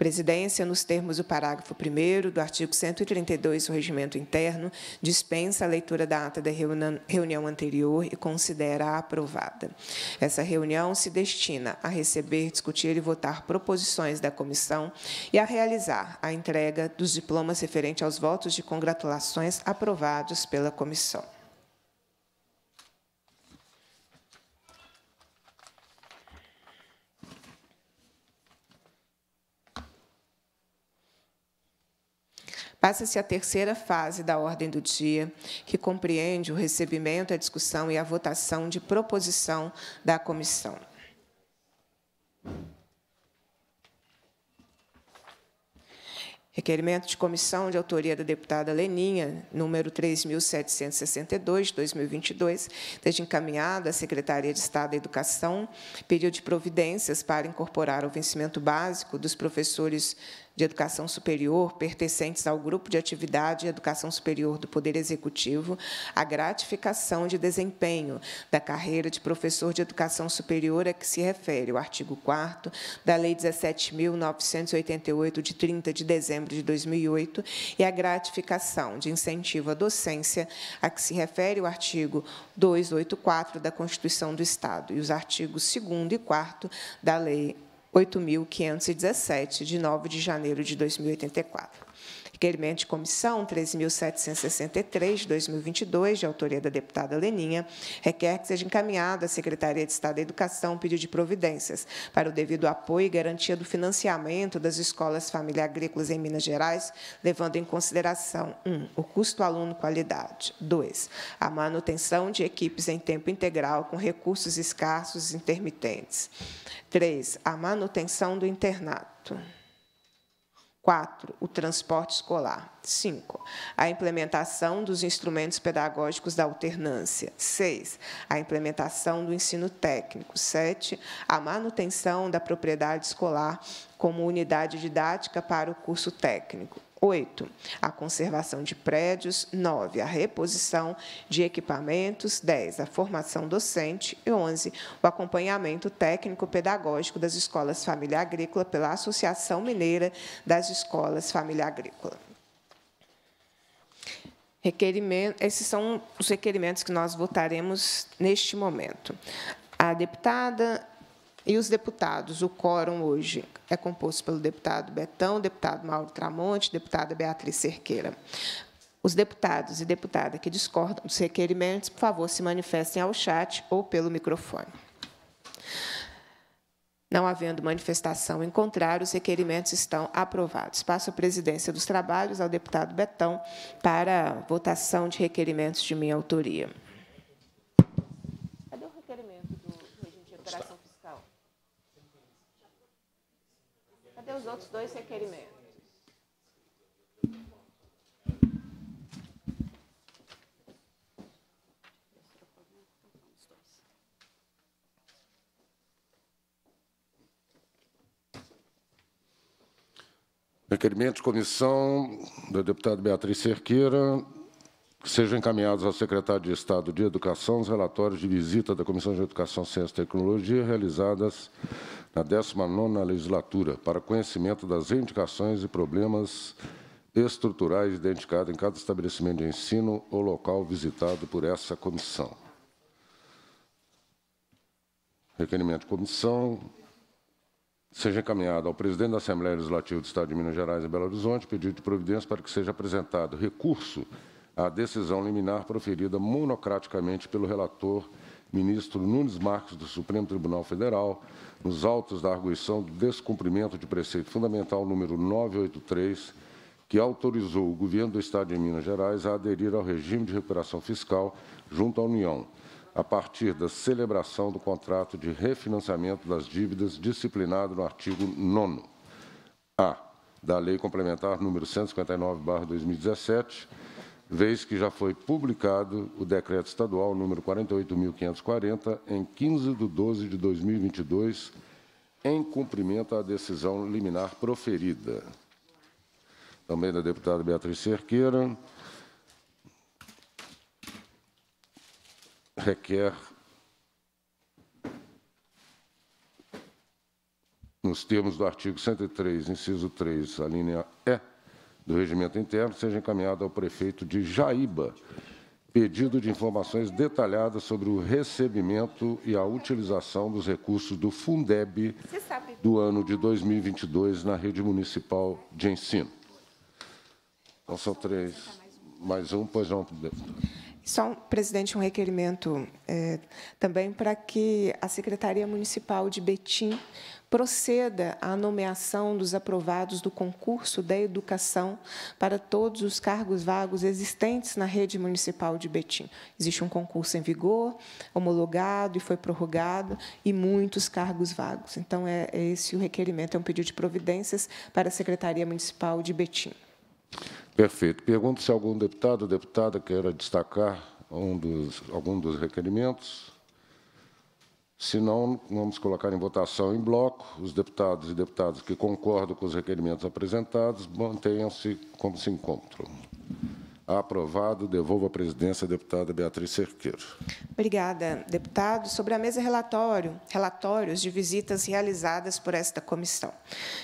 presidência, nos termos do parágrafo 1 do artigo 132 do Regimento Interno, dispensa a leitura da ata da reunião anterior e considera aprovada. Essa reunião se destina a receber, discutir e votar proposições da comissão e a realizar a entrega dos diplomas referente aos votos de congratulações aprovados pela comissão. Passa-se a terceira fase da ordem do dia, que compreende o recebimento, a discussão e a votação de proposição da comissão. Requerimento de comissão de autoria da deputada Leninha, número 3.762, 2022, desde encaminhado à Secretaria de Estado da Educação, pediu de providências para incorporar o vencimento básico dos professores de Educação Superior pertencentes ao Grupo de Atividade Educação Superior do Poder Executivo a gratificação de desempenho da carreira de professor de Educação Superior a que se refere o artigo 4 da Lei 17.988, de 30 de dezembro de 2008, e a gratificação de incentivo à docência a que se refere o artigo 284 da Constituição do Estado e os artigos 2 e 4 da Lei 8.517, de 9 de janeiro de 2084 requerimento de comissão 13.763, de 2022, de autoria da deputada Leninha, requer que seja encaminhado à Secretaria de Estado da Educação um pedido de providências para o devido apoio e garantia do financiamento das escolas família agrícolas em Minas Gerais, levando em consideração 1. Um, o custo aluno qualidade. 2. A manutenção de equipes em tempo integral com recursos escassos intermitentes. 3. A manutenção do internato. 4. O transporte escolar. 5. A implementação dos instrumentos pedagógicos da alternância. 6. A implementação do ensino técnico. 7. A manutenção da propriedade escolar como unidade didática para o curso técnico. 8. A conservação de prédios. 9. A reposição de equipamentos. 10. A formação docente. E 11. O acompanhamento técnico-pedagógico das escolas família agrícola pela Associação Mineira das Escolas Família Agrícola. Requerimento, esses são os requerimentos que nós votaremos neste momento. A deputada e os deputados, o quórum hoje é composto pelo deputado Betão, deputado Mauro Tramonte, deputada Beatriz Cerqueira. Os deputados e deputada que discordam dos requerimentos, por favor, se manifestem ao chat ou pelo microfone. Não havendo manifestação em contrário, os requerimentos estão aprovados. Passo a presidência dos trabalhos ao deputado Betão para votação de requerimentos de minha autoria. os outros dois requerimentos. de comissão da deputada Beatriz Cerqueira, que sejam encaminhados ao secretário de Estado de Educação os relatórios de visita da Comissão de Educação, Ciência e Tecnologia realizadas na 19ª legislatura, para conhecimento das reivindicações e problemas estruturais identificados em cada estabelecimento de ensino ou local visitado por essa comissão. Requerimento de comissão seja encaminhado ao presidente da Assembleia Legislativa do Estado de Minas Gerais e Belo Horizonte pedido de providência para que seja apresentado recurso à decisão liminar proferida monocraticamente pelo relator ministro Nunes Marques do Supremo Tribunal Federal, nos autos da arguição do descumprimento de preceito fundamental número 983, que autorizou o governo do Estado de Minas Gerais a aderir ao regime de recuperação fiscal junto à União, a partir da celebração do contrato de refinanciamento das dívidas disciplinado no artigo 9 A da Lei Complementar número 159/2017, vez que já foi publicado o Decreto Estadual número 48.540, em 15 de 12 de 2022, em cumprimento à decisão liminar proferida. Também da deputada Beatriz Cerqueira, requer, nos termos do artigo 103, inciso 3, a linha E do Regimento Interno seja encaminhado ao prefeito de Jaíba, pedido de informações detalhadas sobre o recebimento e a utilização dos recursos do Fundeb do ano de 2022 na rede municipal de ensino. Então, são três. Mais um, pois não. Só, um, presidente, um requerimento é, também para que a Secretaria Municipal de Betim proceda à nomeação dos aprovados do concurso da educação para todos os cargos vagos existentes na rede municipal de Betim. Existe um concurso em vigor, homologado e foi prorrogado, e muitos cargos vagos. Então, é, é esse o requerimento, é um pedido de providências para a Secretaria Municipal de Betim. Perfeito. Pergunto se algum deputado ou deputada queira destacar um dos, algum dos requerimentos. Se não, vamos colocar em votação em bloco. Os deputados e deputadas que concordam com os requerimentos apresentados mantenham-se como se encontram. Aprovado. Devolvo à presidência a deputada Beatriz Cerqueiro. Obrigada, deputado. Sobre a mesa relatório, relatórios de visitas realizadas por esta comissão.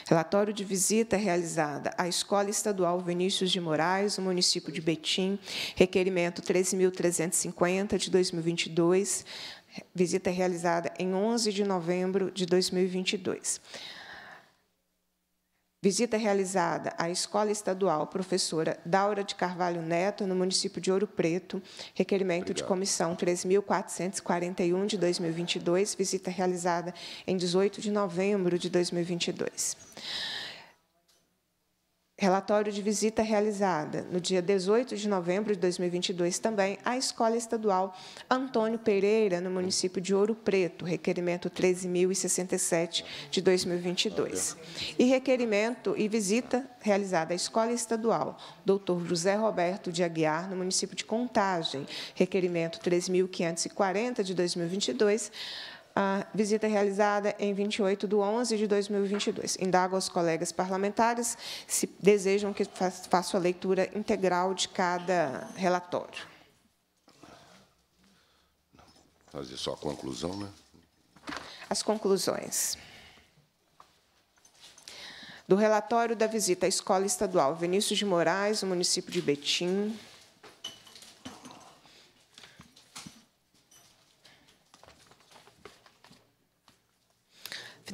Relatório de visita realizada à Escola Estadual Vinícius de Moraes, no município de Betim, requerimento 13.350 de 2022, visita realizada em 11 de novembro de 2022. Visita realizada à Escola Estadual Professora Daura de Carvalho Neto, no município de Ouro Preto. Requerimento Obrigado. de comissão 3.441 de 2022. Visita realizada em 18 de novembro de 2022. Relatório de visita realizada no dia 18 de novembro de 2022 também à Escola Estadual Antônio Pereira, no município de Ouro Preto, requerimento 13.067 de 2022. E requerimento e visita realizada à Escola Estadual Dr. José Roberto de Aguiar, no município de Contagem, requerimento 3.540 de 2022 a visita é realizada em 28 de 11 de 2022. Indago aos colegas parlamentares se desejam que faça a leitura integral de cada relatório. Fazer só a conclusão, né? As conclusões do relatório da visita à Escola Estadual Vinícius de Moraes, no município de Betim,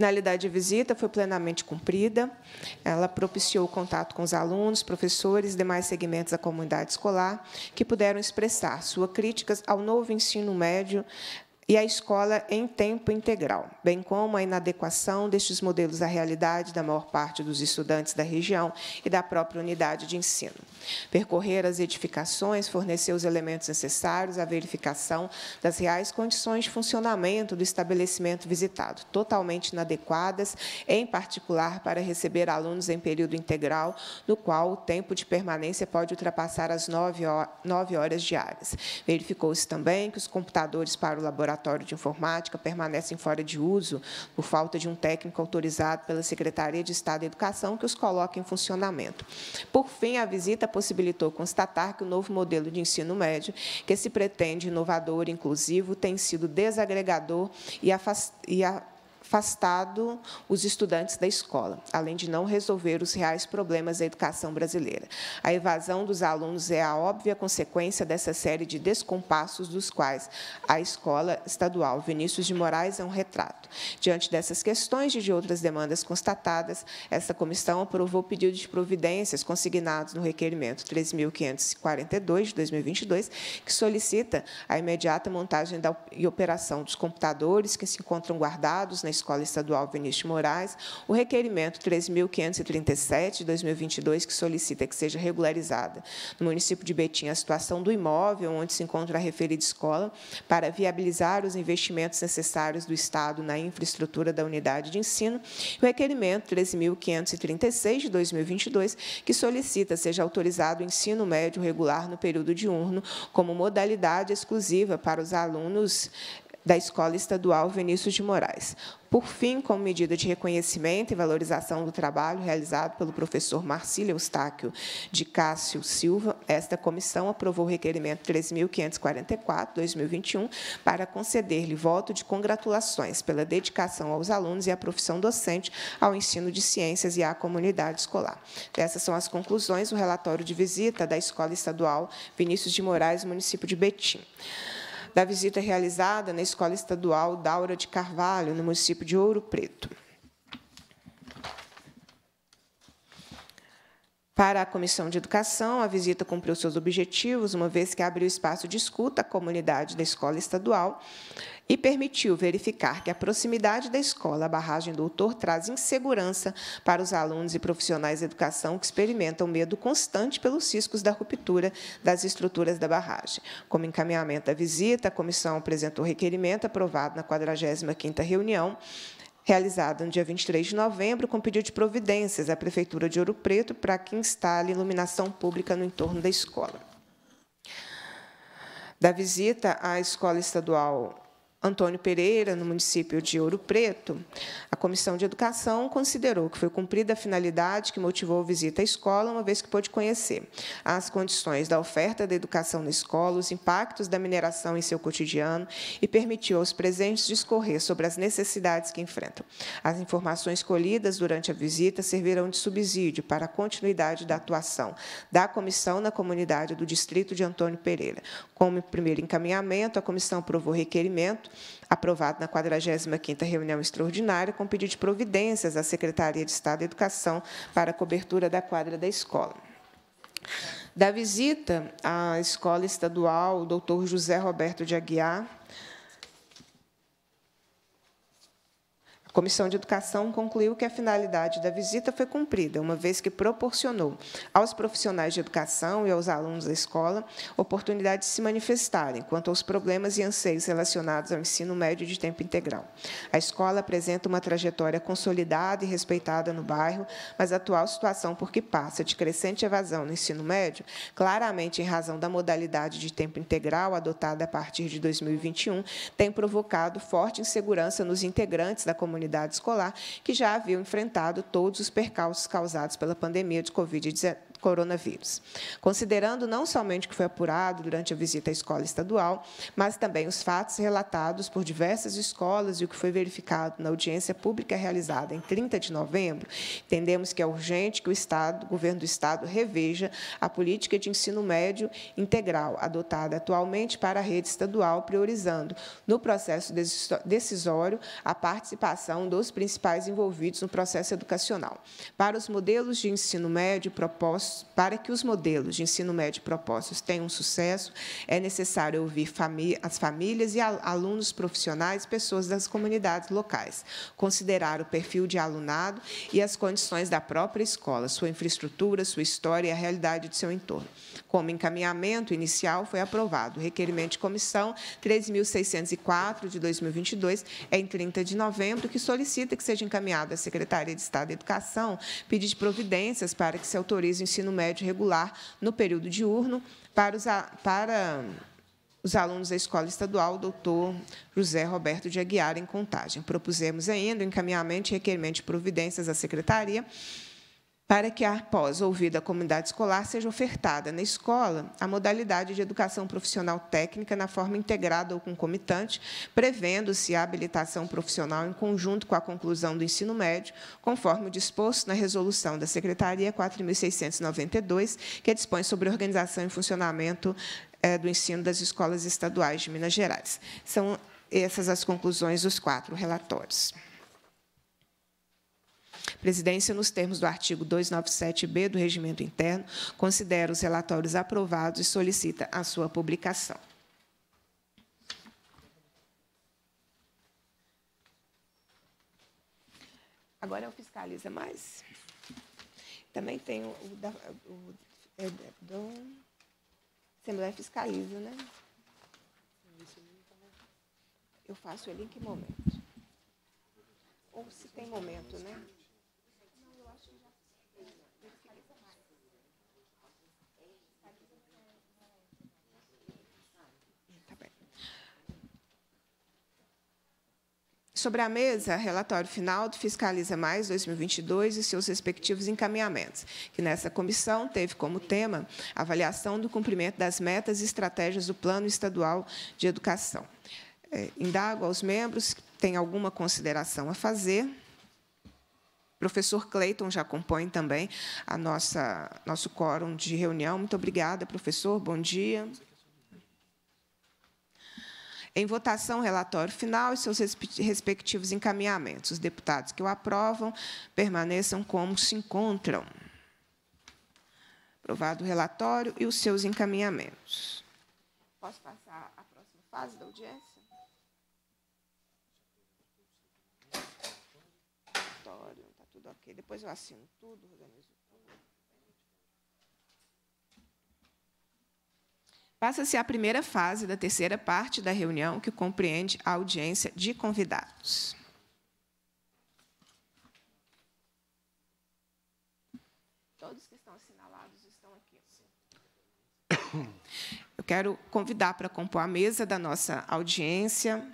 finalidade de visita foi plenamente cumprida. Ela propiciou o contato com os alunos, professores e demais segmentos da comunidade escolar que puderam expressar suas críticas ao novo ensino médio e à escola em tempo integral, bem como a inadequação destes modelos à realidade da maior parte dos estudantes da região e da própria unidade de ensino. Percorrer as edificações, fornecer os elementos necessários à verificação das reais condições de funcionamento do estabelecimento visitado, totalmente inadequadas, em particular para receber alunos em período integral, no qual o tempo de permanência pode ultrapassar as nove horas diárias. Verificou-se também que os computadores para o laboratório de informática permanecem fora de uso por falta de um técnico autorizado pela Secretaria de Estado da Educação que os coloque em funcionamento. Por fim, a visita possibilitou constatar que o novo modelo de ensino médio, que se pretende inovador e inclusivo, tem sido desagregador e, e a afastado os estudantes da escola, além de não resolver os reais problemas da educação brasileira. A evasão dos alunos é a óbvia consequência dessa série de descompassos dos quais a escola estadual Vinícius de Moraes é um retrato. Diante dessas questões e de outras demandas constatadas, essa comissão aprovou pedido de providências consignados no requerimento 3.542 de 2022, que solicita a imediata montagem da, e operação dos computadores que se encontram guardados na Escola Estadual Vinícius Moraes, o requerimento 3.537 de 2022, que solicita que seja regularizada no município de Betim a situação do imóvel onde se encontra a referida escola, para viabilizar os investimentos necessários do Estado na infraestrutura da unidade de ensino, o requerimento 3.536 de 2022, que solicita seja autorizado o ensino médio regular no período diurno como modalidade exclusiva para os alunos da Escola Estadual Vinícius de Moraes. Por fim, como medida de reconhecimento e valorização do trabalho realizado pelo professor Marcílio Eustáquio de Cássio Silva, esta comissão aprovou o requerimento 3.544-2021 para conceder-lhe voto de congratulações pela dedicação aos alunos e à profissão docente ao ensino de ciências e à comunidade escolar. Essas são as conclusões do relatório de visita da Escola Estadual Vinícius de Moraes, município de Betim da visita realizada na Escola Estadual Daura de Carvalho, no município de Ouro Preto. Para a Comissão de Educação, a visita cumpriu seus objetivos, uma vez que abriu espaço de escuta à comunidade da escola estadual, e permitiu verificar que a proximidade da escola à barragem Doutor traz insegurança para os alunos e profissionais da educação que experimentam medo constante pelos riscos da ruptura das estruturas da barragem. Como encaminhamento da visita, a comissão apresentou requerimento aprovado na 45ª reunião realizada no dia 23 de novembro, com pedido de providências à Prefeitura de Ouro Preto para que instale iluminação pública no entorno da escola. Da visita à Escola Estadual Antônio Pereira, no município de Ouro Preto, a Comissão de Educação considerou que foi cumprida a finalidade que motivou a visita à escola, uma vez que pôde conhecer as condições da oferta da educação na escola, os impactos da mineração em seu cotidiano e permitiu aos presentes discorrer sobre as necessidades que enfrentam. As informações colhidas durante a visita servirão de subsídio para a continuidade da atuação da comissão na comunidade do distrito de Antônio Pereira. Como primeiro encaminhamento, a comissão aprovou requerimento aprovado na 45ª reunião extraordinária com pedido de providências à Secretaria de Estado da Educação para a cobertura da quadra da escola. Da visita à escola estadual, o doutor José Roberto de Aguiar, A Comissão de Educação concluiu que a finalidade da visita foi cumprida, uma vez que proporcionou aos profissionais de educação e aos alunos da escola oportunidade de se manifestarem quanto aos problemas e anseios relacionados ao ensino médio de tempo integral. A escola apresenta uma trajetória consolidada e respeitada no bairro, mas a atual situação por que passa de crescente evasão no ensino médio, claramente em razão da modalidade de tempo integral adotada a partir de 2021, tem provocado forte insegurança nos integrantes da comunidade unidade escolar, que já haviam enfrentado todos os percalços causados pela pandemia de Covid-19 coronavírus, considerando não somente o que foi apurado durante a visita à escola estadual, mas também os fatos relatados por diversas escolas e o que foi verificado na audiência pública realizada em 30 de novembro, entendemos que é urgente que o Estado, o governo do Estado, reveja a política de ensino médio integral adotada atualmente para a rede estadual, priorizando no processo decisório a participação dos principais envolvidos no processo educacional. Para os modelos de ensino médio propostos para que os modelos de ensino médio propostos tenham sucesso, é necessário ouvir famí as famílias e alunos profissionais, pessoas das comunidades locais, considerar o perfil de alunado e as condições da própria escola, sua infraestrutura, sua história e a realidade de seu entorno. Como encaminhamento inicial, foi aprovado o requerimento de comissão 3.604 de 2022, em 30 de novembro, que solicita que seja encaminhado à Secretaria de Estado da Educação pedir providências para que se autorize o ensino ensino médio regular no período diurno para os, para os alunos da Escola Estadual Dr. José Roberto de Aguiar, em Contagem. Propusemos ainda o encaminhamento e requerimento de providências à Secretaria para que, após ouvida a comunidade escolar, seja ofertada na escola a modalidade de educação profissional técnica na forma integrada ou concomitante, prevendo-se a habilitação profissional em conjunto com a conclusão do ensino médio, conforme disposto na resolução da Secretaria 4.692, que dispõe sobre organização e funcionamento eh, do ensino das escolas estaduais de Minas Gerais. São essas as conclusões dos quatro relatórios. Presidência, nos termos do artigo 297-B do Regimento Interno, considera os relatórios aprovados e solicita a sua publicação. Agora eu fiscaliza é mais. Também tem o da, o, é, do Assembleia Fiscaliza, né? Eu faço ele em que momento? Ou se tem momento, né? Sobre a mesa, relatório final do Fiscaliza Mais 2022 e seus respectivos encaminhamentos, que nessa comissão teve como tema avaliação do cumprimento das metas e estratégias do Plano Estadual de Educação. É, indago aos membros que têm alguma consideração a fazer. Professor Cleiton já compõe também a nossa nosso quórum de reunião. Muito obrigada, professor. Bom dia. Em votação, relatório final e seus respectivos encaminhamentos. Os deputados que o aprovam permaneçam como se encontram. Aprovado o relatório e os seus encaminhamentos. Posso passar à próxima fase da audiência? Está tudo ok. Depois eu assino tudo, organizo. Passa-se a primeira fase da terceira parte da reunião, que compreende a audiência de convidados. Todos que estão assinalados estão aqui. Assim. Eu quero convidar para compor a mesa da nossa audiência,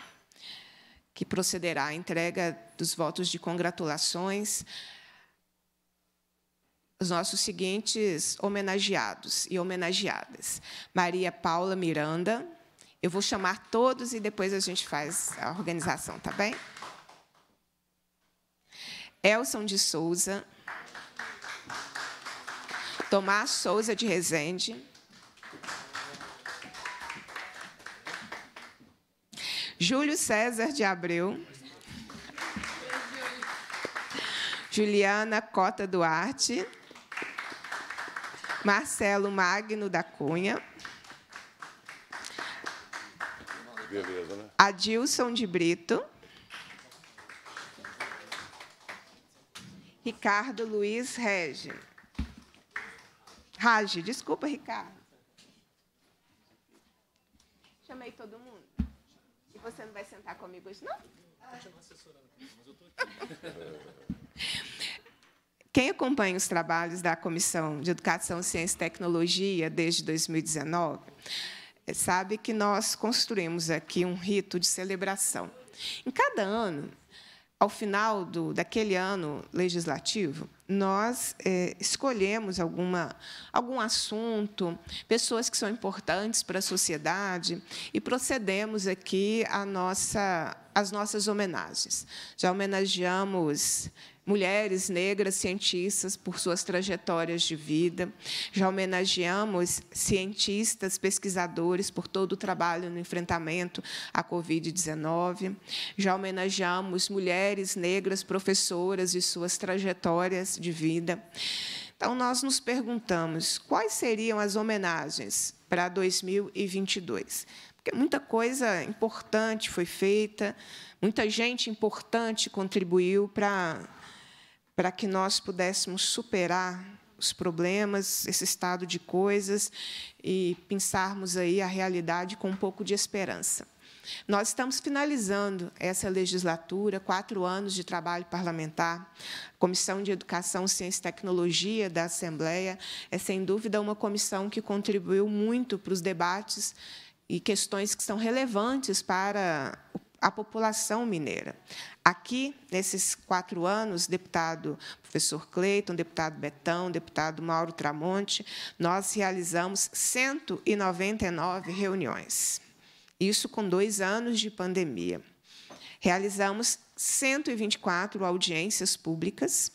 que procederá à entrega dos votos de congratulações os nossos seguintes homenageados e homenageadas: Maria Paula Miranda. Eu vou chamar todos e depois a gente faz a organização, tá bem? Elson de Souza. Tomás Souza de Rezende. Júlio César de Abreu. Juliana Cota Duarte. Marcelo Magno da Cunha. Beleza, né? Adilson de Brito. Ricardo Luiz Regi. Rage, desculpa, Ricardo. Chamei todo mundo. E você não vai sentar comigo hoje, não? Vou chamar a assessora, mas eu estou aqui. Quem acompanha os trabalhos da Comissão de Educação, Ciência e Tecnologia desde 2019 eh, sabe que nós construímos aqui um rito de celebração. Em cada ano, ao final do, daquele ano legislativo, nós é, escolhemos alguma, algum assunto, pessoas que são importantes para a sociedade, e procedemos aqui a nossa as nossas homenagens. Já homenageamos mulheres negras cientistas por suas trajetórias de vida. Já homenageamos cientistas, pesquisadores por todo o trabalho no enfrentamento à Covid-19. Já homenageamos mulheres negras professoras e suas trajetórias de vida. Então, nós nos perguntamos quais seriam as homenagens para 2022 muita coisa importante foi feita, muita gente importante contribuiu para, para que nós pudéssemos superar os problemas, esse estado de coisas e pensarmos aí a realidade com um pouco de esperança. Nós estamos finalizando essa legislatura, quatro anos de trabalho parlamentar. A Comissão de Educação, Ciência e Tecnologia da Assembleia é, sem dúvida, uma comissão que contribuiu muito para os debates e questões que são relevantes para a população mineira. Aqui, nesses quatro anos, deputado professor Cleiton, deputado Betão, deputado Mauro Tramonte, nós realizamos 199 reuniões, isso com dois anos de pandemia. Realizamos 124 audiências públicas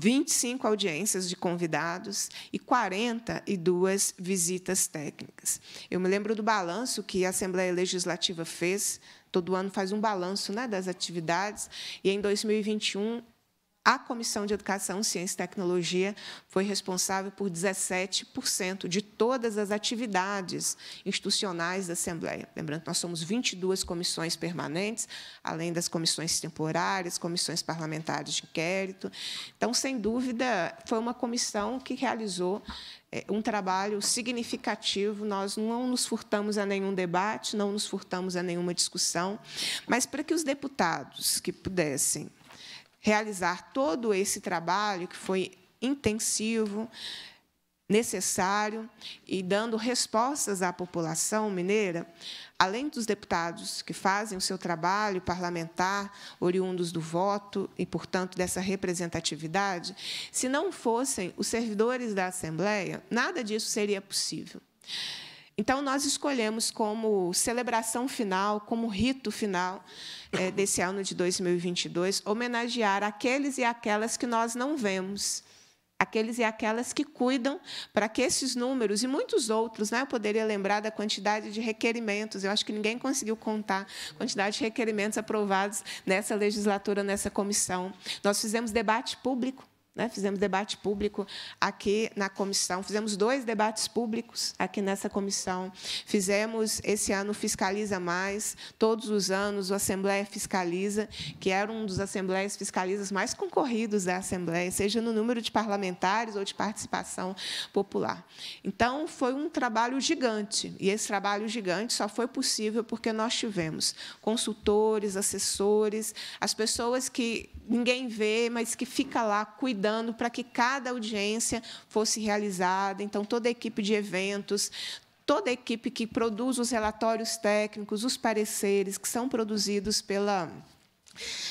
25 audiências de convidados e 42 visitas técnicas. Eu me lembro do balanço que a Assembleia Legislativa fez, todo ano faz um balanço né, das atividades, e em 2021 a Comissão de Educação, Ciência e Tecnologia foi responsável por 17% de todas as atividades institucionais da Assembleia. Lembrando que nós somos 22 comissões permanentes, além das comissões temporárias, comissões parlamentares de inquérito. Então, sem dúvida, foi uma comissão que realizou eh, um trabalho significativo. Nós não nos furtamos a nenhum debate, não nos furtamos a nenhuma discussão, mas para que os deputados que pudessem realizar todo esse trabalho que foi intensivo, necessário e dando respostas à população mineira, além dos deputados que fazem o seu trabalho parlamentar, oriundos do voto e, portanto, dessa representatividade, se não fossem os servidores da Assembleia, nada disso seria possível. Então, nós escolhemos como celebração final, como rito final é, desse ano de 2022, homenagear aqueles e aquelas que nós não vemos, aqueles e aquelas que cuidam para que esses números e muitos outros, né, eu poderia lembrar da quantidade de requerimentos, eu acho que ninguém conseguiu contar a quantidade de requerimentos aprovados nessa legislatura, nessa comissão. Nós fizemos debate público né? Fizemos debate público aqui na comissão, fizemos dois debates públicos aqui nessa comissão. Fizemos esse ano Fiscaliza Mais, todos os anos o Assembleia Fiscaliza, que era um dos assembleias fiscalizas mais concorridos da Assembleia, seja no número de parlamentares ou de participação popular. Então, foi um trabalho gigante, e esse trabalho gigante só foi possível porque nós tivemos consultores, assessores, as pessoas que ninguém vê, mas que fica lá cuidando para que cada audiência fosse realizada. Então, toda a equipe de eventos, toda a equipe que produz os relatórios técnicos, os pareceres que são produzidos pela,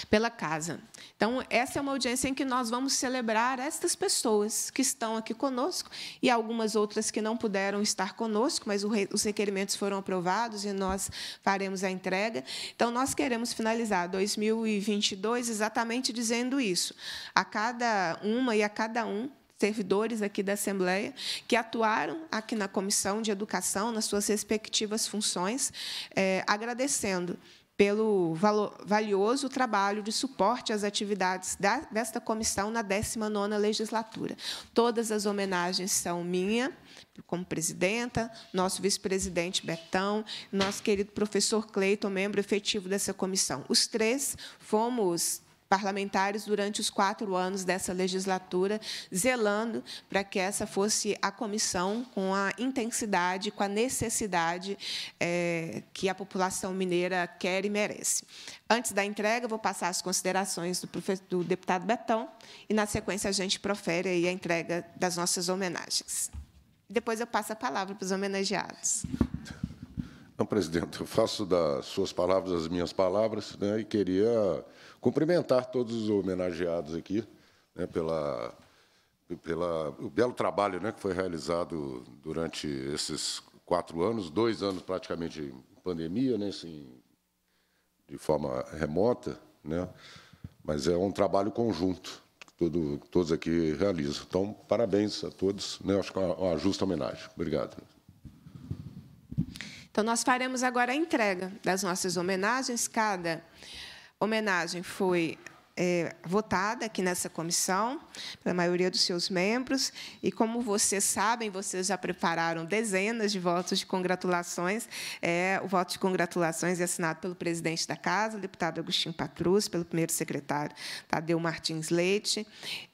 pela casa. Então, essa é uma audiência em que nós vamos celebrar estas pessoas que estão aqui conosco e algumas outras que não puderam estar conosco, mas os requerimentos foram aprovados e nós faremos a entrega. Então, nós queremos finalizar 2022 exatamente dizendo isso. A cada uma e a cada um servidores aqui da Assembleia que atuaram aqui na Comissão de Educação nas suas respectivas funções, é, agradecendo pelo valioso trabalho de suporte às atividades desta comissão na 19ª legislatura. Todas as homenagens são minha, como presidenta, nosso vice-presidente Betão, nosso querido professor Cleiton, membro efetivo dessa comissão. Os três fomos parlamentares durante os quatro anos dessa legislatura, zelando para que essa fosse a comissão com a intensidade, com a necessidade é, que a população mineira quer e merece. Antes da entrega, vou passar as considerações do, do deputado Betão e, na sequência, a gente profere a entrega das nossas homenagens. Depois eu passo a palavra para os homenageados. Não, presidente, eu faço das suas palavras as minhas palavras né, e queria cumprimentar todos os homenageados aqui né, pela, pela, o belo trabalho né, que foi realizado durante esses quatro anos, dois anos praticamente em pandemia, né, assim, de forma remota, né, mas é um trabalho conjunto que todo, todos aqui realizam. Então, parabéns a todos, né, acho que é uma, uma justa homenagem. Obrigado. Então, nós faremos agora a entrega das nossas homenagens. Cada homenagem foi é, votada aqui nessa comissão, pela maioria dos seus membros. E, como vocês sabem, vocês já prepararam dezenas de votos de congratulações. É, o voto de congratulações é assinado pelo presidente da Casa, deputado Agostinho Patrus, pelo primeiro secretário Tadeu Martins Leite.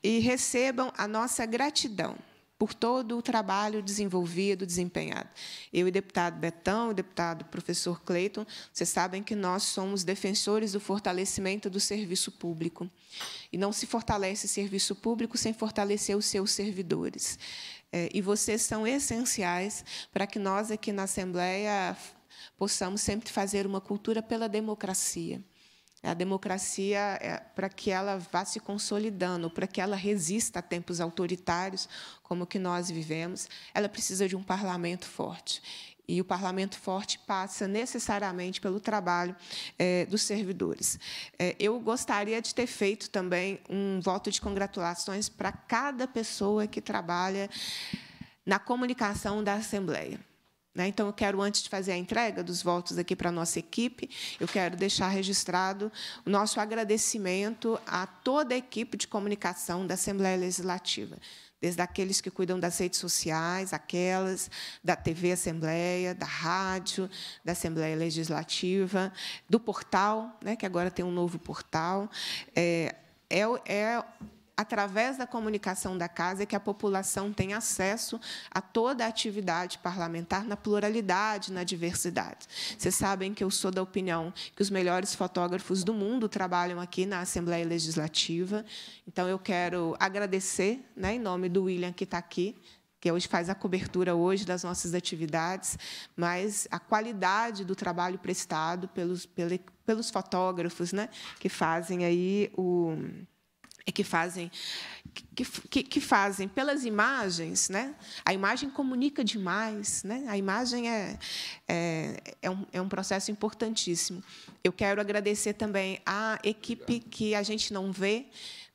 E recebam a nossa gratidão por todo o trabalho desenvolvido, desempenhado. Eu e o deputado Betão, o deputado professor Cleiton, vocês sabem que nós somos defensores do fortalecimento do serviço público. E não se fortalece serviço público sem fortalecer os seus servidores. É, e vocês são essenciais para que nós, aqui na Assembleia, possamos sempre fazer uma cultura pela democracia a democracia é para que ela vá se consolidando, para que ela resista a tempos autoritários como o que nós vivemos, ela precisa de um parlamento forte. E o parlamento forte passa necessariamente pelo trabalho é, dos servidores. É, eu gostaria de ter feito também um voto de congratulações para cada pessoa que trabalha na comunicação da Assembleia. Né? Então, eu quero, antes de fazer a entrega dos votos aqui para a nossa equipe, eu quero deixar registrado o nosso agradecimento a toda a equipe de comunicação da Assembleia Legislativa, desde aqueles que cuidam das redes sociais, aquelas da TV Assembleia, da rádio, da Assembleia Legislativa, do portal, né, que agora tem um novo portal. É, é, é através da comunicação da casa, é que a população tem acesso a toda a atividade parlamentar na pluralidade, na diversidade. Vocês sabem que eu sou da opinião que os melhores fotógrafos do mundo trabalham aqui na Assembleia Legislativa. Então, eu quero agradecer, né, em nome do William, que está aqui, que hoje faz a cobertura hoje das nossas atividades, mas a qualidade do trabalho prestado pelos, pelos fotógrafos né, que fazem aí o é que fazem que, que, que, fazem pelas imagens, né? A imagem comunica demais, né? A imagem é, é, é, um, é um processo importantíssimo. Eu quero agradecer também à equipe que a gente não vê,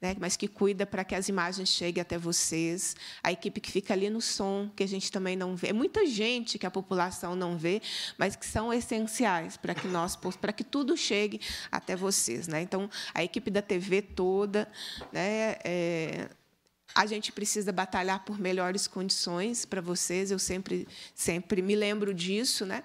né, mas que cuida para que as imagens cheguem até vocês, a equipe que fica ali no som, que a gente também não vê. É muita gente que a população não vê, mas que são essenciais para que nós para que tudo chegue até vocês. Né? Então, a equipe da TV toda, né, é, a gente precisa batalhar por melhores condições para vocês. Eu sempre, sempre me lembro disso, né?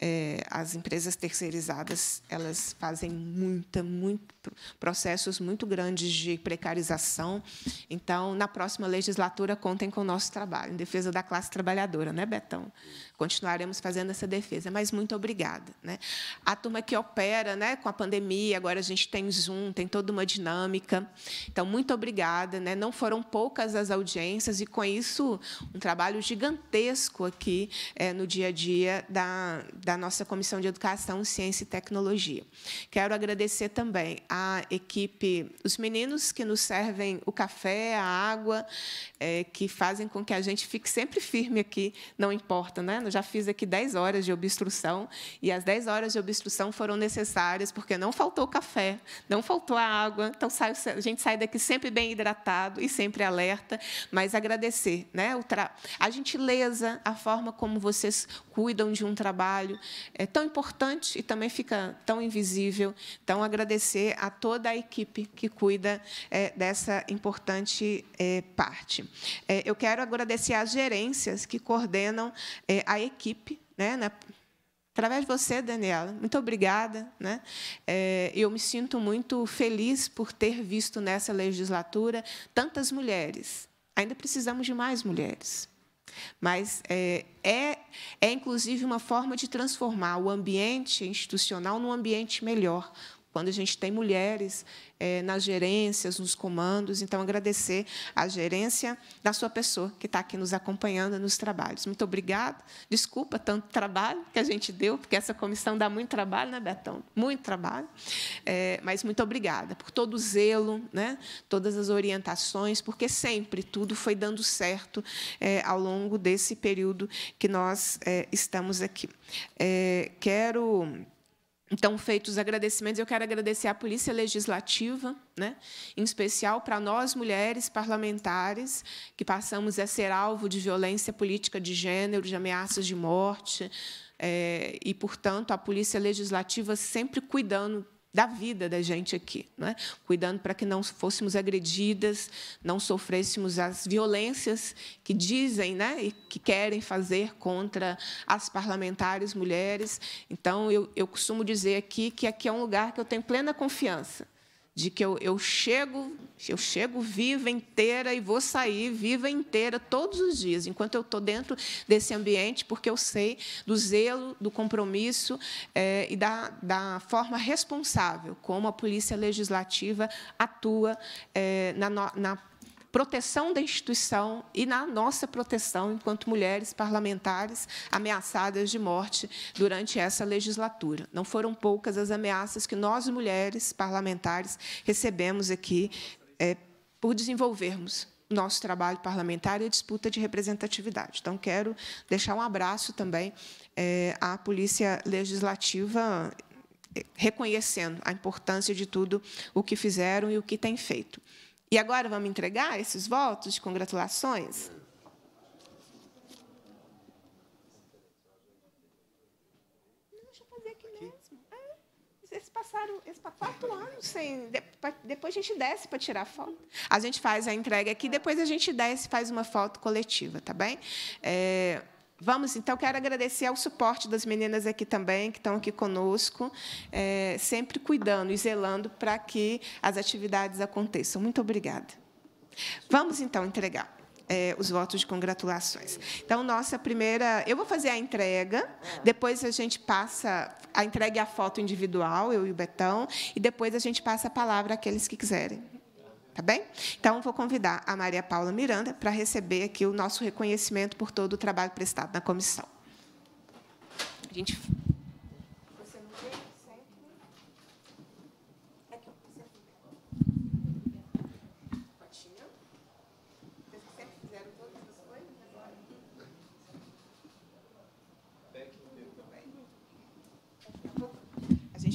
é, as empresas terceirizadas elas fazem muita, muito processos muito grandes de precarização. Então, na próxima legislatura contem com o nosso trabalho em defesa da classe trabalhadora, né, Betão? Continuaremos fazendo essa defesa, mas muito obrigada, né? A turma que opera, né, com a pandemia, agora a gente tem Zoom, tem toda uma dinâmica. Então, muito obrigada, né? Não foram poucas as audiências e com isso um trabalho gigantesco aqui é, no dia a dia da, da da nossa Comissão de Educação, Ciência e Tecnologia. Quero agradecer também à equipe, os meninos que nos servem o café, a água, é, que fazem com que a gente fique sempre firme aqui, não importa. Né? Eu já fiz aqui 10 horas de obstrução, e as 10 horas de obstrução foram necessárias, porque não faltou o café, não faltou a água, então saio, a gente sai daqui sempre bem hidratado e sempre alerta, mas agradecer né? a gentileza, a forma como vocês cuidam de um trabalho, é tão importante e também fica tão invisível. Então, agradecer a toda a equipe que cuida é, dessa importante é, parte. É, eu quero agradecer às gerências que coordenam é, a equipe, né, na, através de você, Daniela. Muito obrigada. Né? É, eu me sinto muito feliz por ter visto nessa legislatura tantas mulheres. Ainda precisamos de mais mulheres. Mas é, é, é, inclusive, uma forma de transformar o ambiente institucional num ambiente melhor, quando a gente tem mulheres é, nas gerências, nos comandos. Então, agradecer à gerência da sua pessoa que está aqui nos acompanhando nos trabalhos. Muito obrigada. Desculpa tanto trabalho que a gente deu, porque essa comissão dá muito trabalho, né, Betão? Muito trabalho. É, mas muito obrigada por todo o zelo, né? todas as orientações, porque sempre tudo foi dando certo é, ao longo desse período que nós é, estamos aqui. É, quero então, feitos os agradecimentos, eu quero agradecer à Polícia Legislativa, né? em especial para nós, mulheres parlamentares, que passamos a ser alvo de violência política de gênero, de ameaças de morte, é, e, portanto, a Polícia Legislativa sempre cuidando da vida da gente aqui, é? cuidando para que não fôssemos agredidas, não sofrêssemos as violências que dizem né? e que querem fazer contra as parlamentares mulheres. Então, eu, eu costumo dizer aqui que aqui é um lugar que eu tenho plena confiança de que eu, eu chego, eu chego viva inteira e vou sair viva inteira todos os dias, enquanto eu estou dentro desse ambiente, porque eu sei do zelo, do compromisso é, e da, da forma responsável como a polícia legislativa atua é, na, na proteção da instituição e na nossa proteção enquanto mulheres parlamentares ameaçadas de morte durante essa legislatura. Não foram poucas as ameaças que nós, mulheres parlamentares, recebemos aqui é, por desenvolvermos nosso trabalho parlamentar e a disputa de representatividade. Então, quero deixar um abraço também é, à Polícia Legislativa, é, reconhecendo a importância de tudo o que fizeram e o que têm feito. E agora vamos entregar esses votos de congratulações? Não, deixa eu fazer aqui, mesmo. É. eles passaram eles quatro anos sem. Depois a gente desce para tirar foto. A gente faz a entrega aqui, é. depois a gente desce e faz uma foto coletiva, tá bem? É, Vamos, então, quero agradecer ao suporte das meninas aqui também, que estão aqui conosco, é, sempre cuidando e zelando para que as atividades aconteçam. Muito obrigada. Vamos, então, entregar é, os votos de congratulações. Então, nossa primeira. Eu vou fazer a entrega, depois a gente passa a entrega e a foto individual, eu e o Betão, e depois a gente passa a palavra àqueles que quiserem. Tá bem? Então, vou convidar a Maria Paula Miranda para receber aqui o nosso reconhecimento por todo o trabalho prestado na comissão. A gente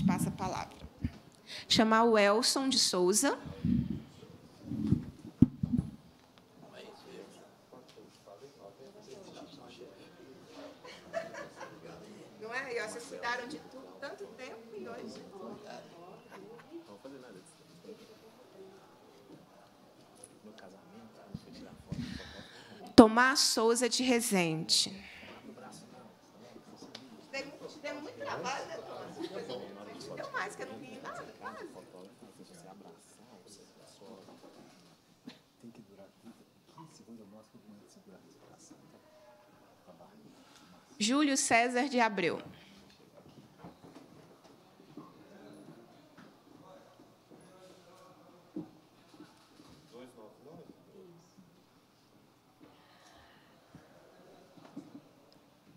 passa a palavra. Chamar o Elson de Souza. Tomás Souza de Rezende. muito trabalho, né, Tomás? Deu mais, que eu não vi nada, quase. Tem que durar segundos, eu mostro Júlio César de Abreu.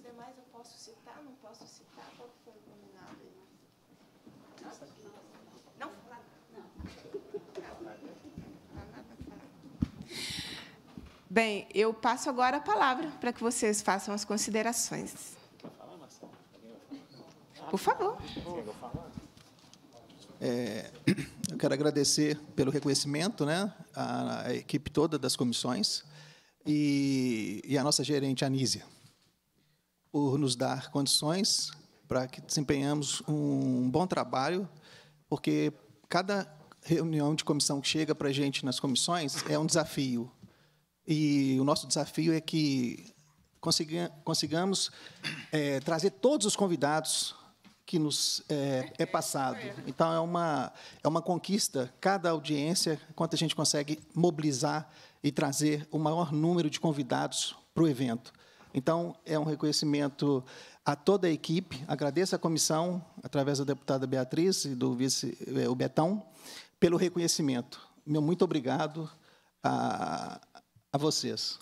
os demais eu posso citar, não posso citar, qual que foi o combinado aí? Não? Bem, eu passo agora a palavra para que vocês façam as considerações. Por favor. É, eu quero agradecer pelo reconhecimento, né, a, a equipe toda das comissões e, e a nossa gerente Anísia por nos dar condições para que desempenhamos um bom trabalho, porque cada reunião de comissão que chega para a gente nas comissões é um desafio. E o nosso desafio é que consigamos é, trazer todos os convidados que nos é, é, passado. Então, é uma, é uma conquista, cada audiência, quanto a gente consegue mobilizar e trazer o maior número de convidados para o evento. Então, é um reconhecimento a toda a equipe. Agradeço à comissão, através da deputada Beatriz e do vice eh, o Betão, pelo reconhecimento. Meu muito obrigado a, a vocês.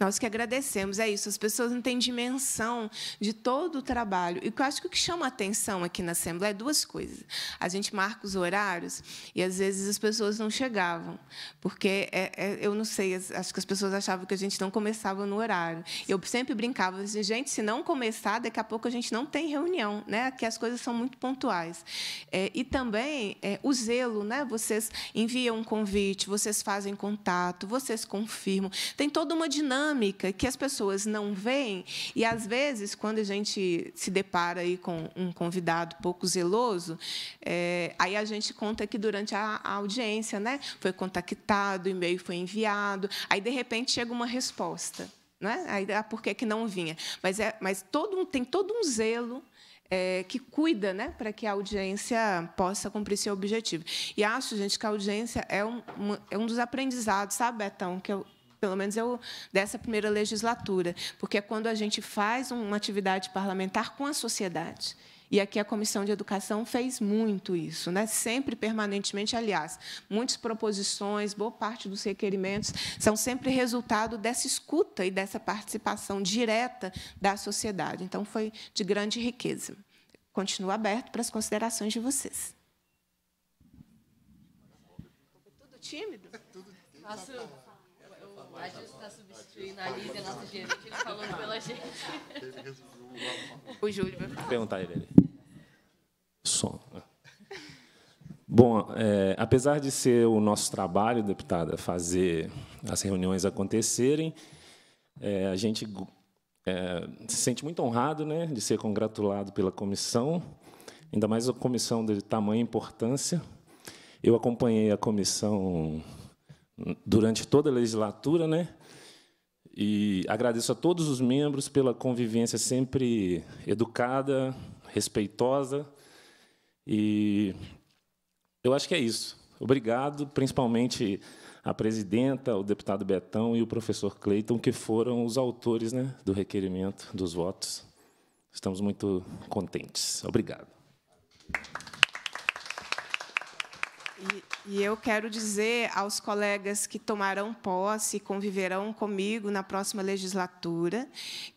Nós que agradecemos, é isso. As pessoas não têm dimensão de todo o trabalho. E eu acho que o que chama atenção aqui na Assembleia é duas coisas. A gente marca os horários e, às vezes, as pessoas não chegavam, porque é, é, eu não sei, acho que as pessoas achavam que a gente não começava no horário. Eu sempre brincava, assim, gente, se não começar, daqui a pouco a gente não tem reunião, né? que as coisas são muito pontuais. É, e também é, o zelo, né? vocês enviam um convite, vocês fazem contato, vocês confirmam. Tem toda uma dinâmica dinâmica que as pessoas não veem. E, às vezes, quando a gente se depara aí com um convidado pouco zeloso, é, aí a gente conta que durante a, a audiência né, foi contactado, o e-mail foi enviado, aí, de repente, chega uma resposta. Né? Aí, ah, por que, que não vinha? Mas, é, mas todo um, tem todo um zelo é, que cuida né, para que a audiência possa cumprir seu objetivo. E acho, gente, que a audiência é um, uma, é um dos aprendizados, sabe, Betão, que eu, pelo menos eu dessa primeira legislatura, porque é quando a gente faz uma atividade parlamentar com a sociedade. E aqui a Comissão de Educação fez muito isso, né? sempre permanentemente, aliás, muitas proposições, boa parte dos requerimentos são sempre resultado dessa escuta e dessa participação direta da sociedade. Então, foi de grande riqueza. Continuo aberto para as considerações de vocês. Tudo tímido? Tudo tímido. A gente está substituindo a Lídia, tá nosso gerente, ele falou pela gente. o Júlio vai falar. Perguntar ele. Som. Né? Bom, é, apesar de ser o nosso trabalho, deputada, fazer as reuniões acontecerem, é, a gente é, se sente muito honrado né, de ser congratulado pela comissão, ainda mais a comissão de tamanha importância. Eu acompanhei a comissão durante toda a legislatura, né? E agradeço a todos os membros pela convivência sempre educada, respeitosa. E eu acho que é isso. Obrigado, principalmente a presidenta, o deputado Betão e o professor Cleiton, que foram os autores né, do requerimento dos votos. Estamos muito contentes. Obrigado. E... E eu quero dizer aos colegas que tomarão posse e conviverão comigo na próxima legislatura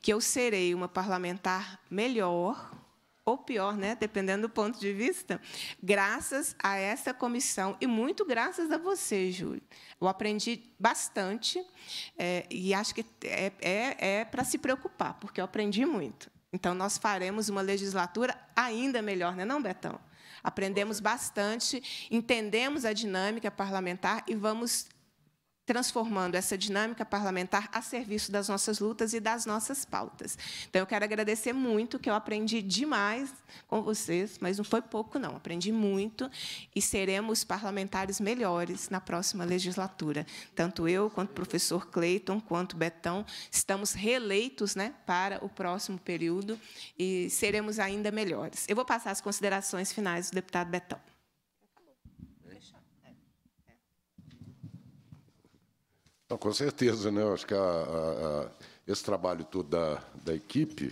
que eu serei uma parlamentar melhor ou pior, né, dependendo do ponto de vista, graças a essa comissão e muito graças a você, Júlio. Eu aprendi bastante é, e acho que é, é, é para se preocupar, porque eu aprendi muito. Então, nós faremos uma legislatura ainda melhor, não é não, Betão? Aprendemos bastante, entendemos a dinâmica parlamentar e vamos transformando essa dinâmica parlamentar a serviço das nossas lutas e das nossas pautas. Então, eu quero agradecer muito, que eu aprendi demais com vocês, mas não foi pouco, não. Aprendi muito e seremos parlamentares melhores na próxima legislatura. Tanto eu, quanto o professor Cleiton, quanto Betão, estamos reeleitos né, para o próximo período e seremos ainda melhores. Eu vou passar as considerações finais do deputado Betão. Não, com certeza, né? Eu acho que a, a, a, esse trabalho todo da, da equipe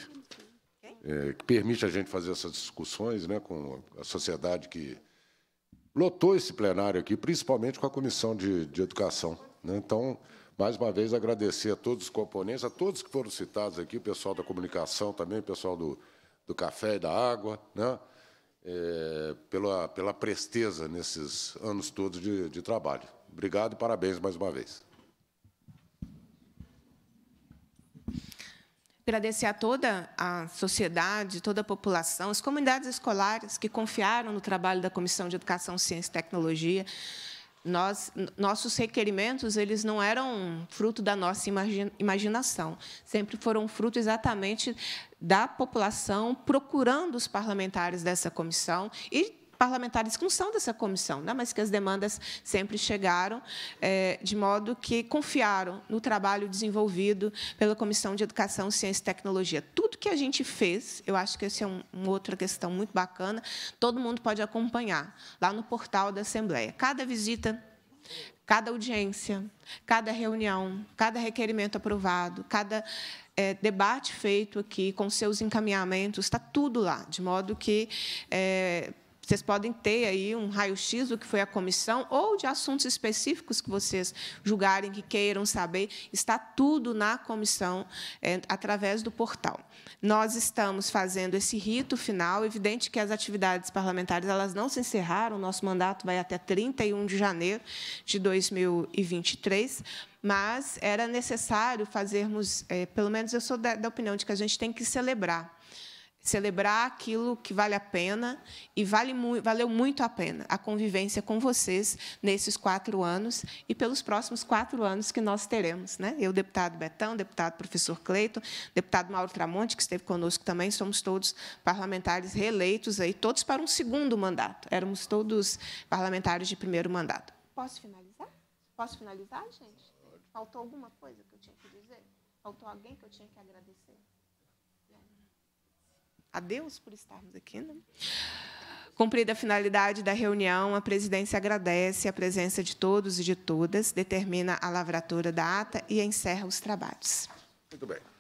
é, que permite a gente fazer essas discussões né, com a sociedade que lotou esse plenário aqui, principalmente com a Comissão de, de Educação. Né? Então, mais uma vez, agradecer a todos os componentes, a todos que foram citados aqui, o pessoal da comunicação também, o pessoal do, do café e da água, né? É, pela, pela presteza nesses anos todos de, de trabalho. Obrigado e parabéns mais uma vez. Agradecer a toda a sociedade, toda a população, as comunidades escolares que confiaram no trabalho da Comissão de Educação, Ciência e Tecnologia. Nós, nossos requerimentos eles não eram fruto da nossa imaginação, sempre foram fruto exatamente da população procurando os parlamentares dessa comissão e não são dessa comissão, né? mas que as demandas sempre chegaram, é, de modo que confiaram no trabalho desenvolvido pela Comissão de Educação, Ciência e Tecnologia. Tudo que a gente fez, eu acho que essa é um, uma outra questão muito bacana, todo mundo pode acompanhar lá no portal da Assembleia. Cada visita cada audiência, cada reunião, cada requerimento aprovado, cada é, debate feito aqui com seus encaminhamentos, está tudo lá, de modo que é, vocês podem ter aí um raio-x do que foi a comissão ou de assuntos específicos que vocês julgarem que queiram saber. Está tudo na comissão é, através do portal. Nós estamos fazendo esse rito final. Evidente que as atividades parlamentares elas não se encerraram. Nosso mandato vai até 31 de janeiro de 2023, mas era necessário fazermos, é, pelo menos eu sou da, da opinião de que a gente tem que celebrar celebrar aquilo que vale a pena e vale mu valeu muito a pena a convivência com vocês nesses quatro anos e pelos próximos quatro anos que nós teremos. Né? Eu, deputado Betão, deputado professor Cleito, deputado Mauro Tramonte, que esteve conosco também, somos todos parlamentares reeleitos, aí, todos para um segundo mandato. Éramos todos parlamentares de primeiro mandato. Posso finalizar? Posso finalizar, gente? Faltou alguma coisa que eu tinha que dizer? Faltou alguém que eu tinha que agradecer? a Deus por estarmos aqui. Né? Cumprida a finalidade da reunião, a presidência agradece a presença de todos e de todas, determina a lavratura da ata e encerra os trabalhos. Muito bem.